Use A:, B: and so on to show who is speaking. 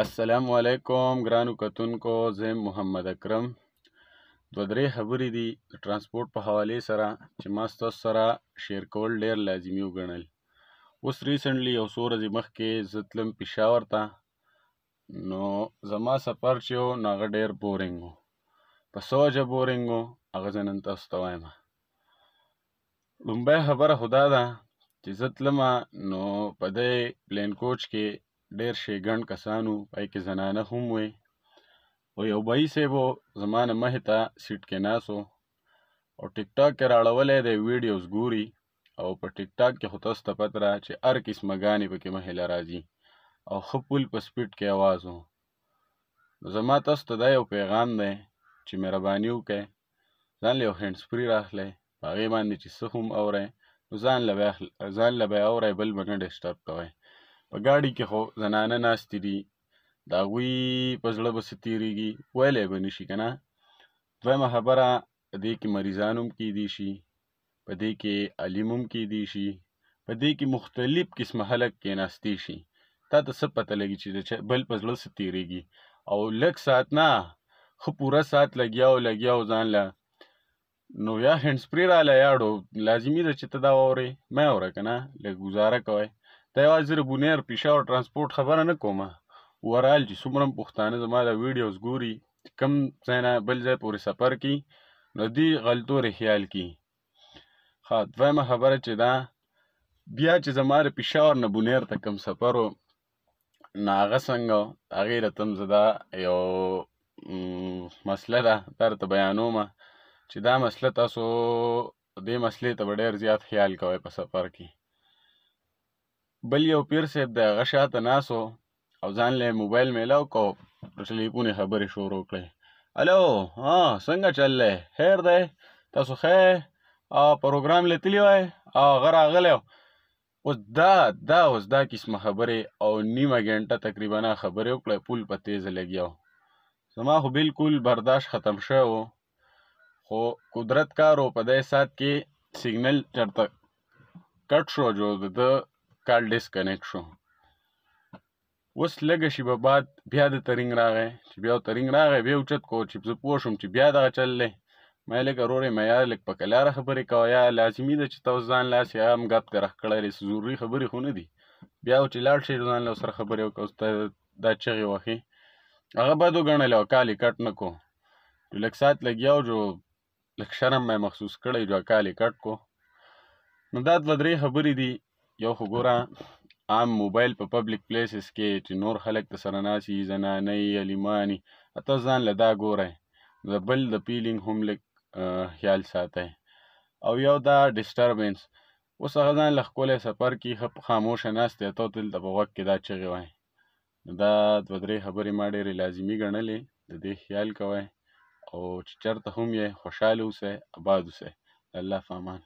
A: السلام علیکم ګرانو کتونکو زه محمد اکرم دوه درې خبرې دي د ترانسپورت په حواله سره چې ما ستاسو سره شیر کول ډیر لازمي وګڼل اوس ریسنټلی یو څو ورځې مخکې زه تلم پېښور ته نو زما سفر چې و نو هغه ډېر بورینګ و په څه وجه بورینګ و هغه زه نن تاسو ته وایم لومبۍ خبره خو دا ده چې زه تلمه نو په دې پلین کوچ کې ډیر شیګڼ کسانو پای کې زنانه هم وې او یو بای صاحب زمانه مه ته سیټ کې ناسو او ټیک ټاک کې راړولې د ویډیوز ګوري او په ټیک ټاک کې هوتس ته پتره چې هر قسمه غانې پکې مهله راځي او خپل په سپیډ کې आवाज وو زما تاسو ته دا یو پیغام دی چې مهرباني وکړئ ځان له هند سپری راخلې هغه باندې چې څه هم اورئ ځان له ځان له اورئ بل باندې ډیسټرب کوئ په ګاډي کې خو زنانه ناستې دي د هغوی په زړه به څه تېرېږي ویلی به نه شي که نه دویمه خبره په دې کې مریضان هم کیدی شي په دې کې علیم هم کیدی شي په دې کې مختلف قسمه خلک کیناستی شي تا ته څه پته لګي چې بل په زړه څه تېرېږي او لږ ساعت نه خو پوره ساعت لګیا او لګیا او ځان له نو یا هینډسپرې راله یاړو لازمي ده چې ته دا واورې مه اوره که نه لږ ګزاره کوئ دا یوازې د بونیر پېښور ټرانسپورټ خبره نه کومه ورال چې څومره پښتانه زما دا ویډیوز ګوري کم ځای نه بل ځای پورې سفر کی نو دی غلطو خیال کی ښه دویمه خبره چې دا بیا چې زما د پېښور نه بونیر ته کم سفر و نو هغه څنګه هغې راته هم زه دا یو مسله ده دا درته بیانومه چې دا مسله تاسو دې مسلې ته به ډېر زیات خیال کوئ په سفر کې بل یو پیر صاحب د هغه شاته ناست او ځان له موبایل میلاو کو د ټلیفون خبرې شروع کړې الو ها څنګه چل دی خیر دی تاسو ښه پروګرام لیتلی وای هغه راغلی اوس دا دا اوس دا قسمه خبرې او نیمه ګنټه تقریبا خبرې وکړې پول په تیزه لګیا زما خو بالکل برداشت ختم شوی و خو قدرت کارو په دې سات کې سیګنل چرته کټ شو جو د کال ډیسکنیکټ شو اوس لږه شیبه بعد بیا د ترنګ راغی چې بیا ترنګ راغی بیا اوچت کو چې زه پوه شوم چې بیا دغه چل دی ما یې لږ وروړې ما یار لږ په کلاره خبرې کوه یا لازمي ده چې ته اوس ځان لاس یا هم ګپ ګرخ کړی دی ضروري خبرې خو نه دي بیا چې لاړ شي ځان له سره خبرې وکړه اوس ته دا چغې وهي هغه بد وګڼلی او کال یې کټ نه کړو لږ ساعت لګیا جو لږ شرم مې محسوس کړی جو کال یې کټ کړو نو دا دوه درې خبرې دي یو خو ګوره عام موبایل په پبلک پلیسز کې چې نور خلک د سره ناسي زنانۍ علیمانې حتی ځان له دا ګورئ د بل د پیلینګ هم لږ خیال ساتئ او یو دا ډسټربنس اوس هغه ځان له ښکلی سفر کې ښه خاموشه ناست دی تو دلته په غوږ کې دا چغې وای دا دوه درې خبرې ما ډېرې لازمي ګڼلې د دې خیال کوئ او چې چرته هم یې خوشحاله اوسئ آباد اوسئ الله فامان